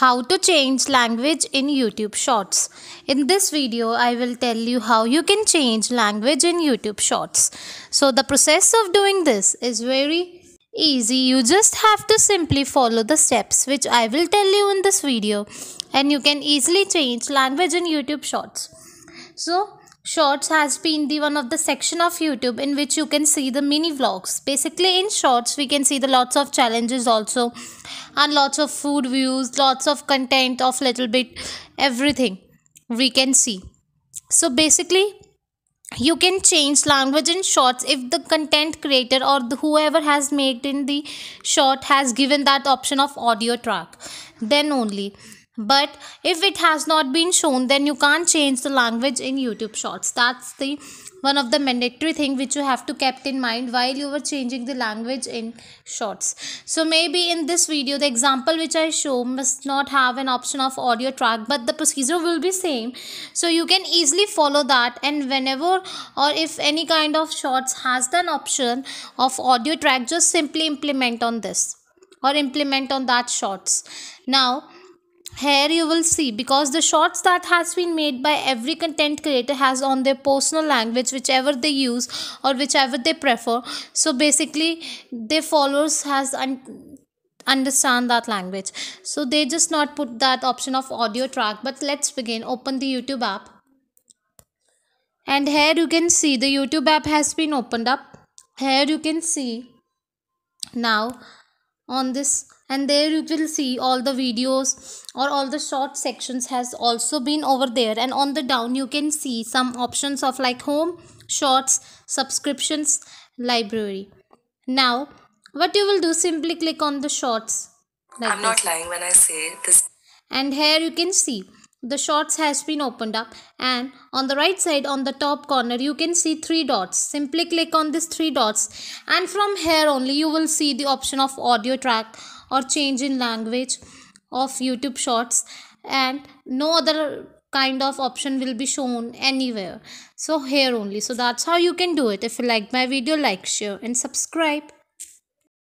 how to change language in YouTube Shorts. In this video, I will tell you how you can change language in YouTube Shorts. So the process of doing this is very easy. You just have to simply follow the steps which I will tell you in this video and you can easily change language in YouTube Shorts. So Shorts has been the one of the section of YouTube in which you can see the mini vlogs. Basically in Shorts we can see the lots of challenges also and lots of food views, lots of content of little bit everything we can see. So basically you can change language in shorts if the content creator or the, whoever has made in the short has given that option of audio track then only but if it has not been shown then you can't change the language in youtube shorts that's the one of the mandatory thing which you have to kept in mind while you were changing the language in shorts so maybe in this video the example which i show must not have an option of audio track but the procedure will be same so you can easily follow that and whenever or if any kind of shorts has an option of audio track just simply implement on this or implement on that shorts now here you will see because the shots that has been made by every content creator has on their personal language whichever they use or whichever they prefer so basically their followers has un- understand that language so they just not put that option of audio track but let's begin open the youtube app and here you can see the youtube app has been opened up here you can see now on this and there you will see all the videos or all the short sections has also been over there and on the down you can see some options of like home shorts subscriptions library now what you will do simply click on the shorts like i'm this. not lying when i say this and here you can see the shorts has been opened up and on the right side on the top corner you can see three dots simply click on these three dots and from here only you will see the option of audio track or change in language of youtube shorts and no other kind of option will be shown anywhere so here only so that's how you can do it if you like my video like share and subscribe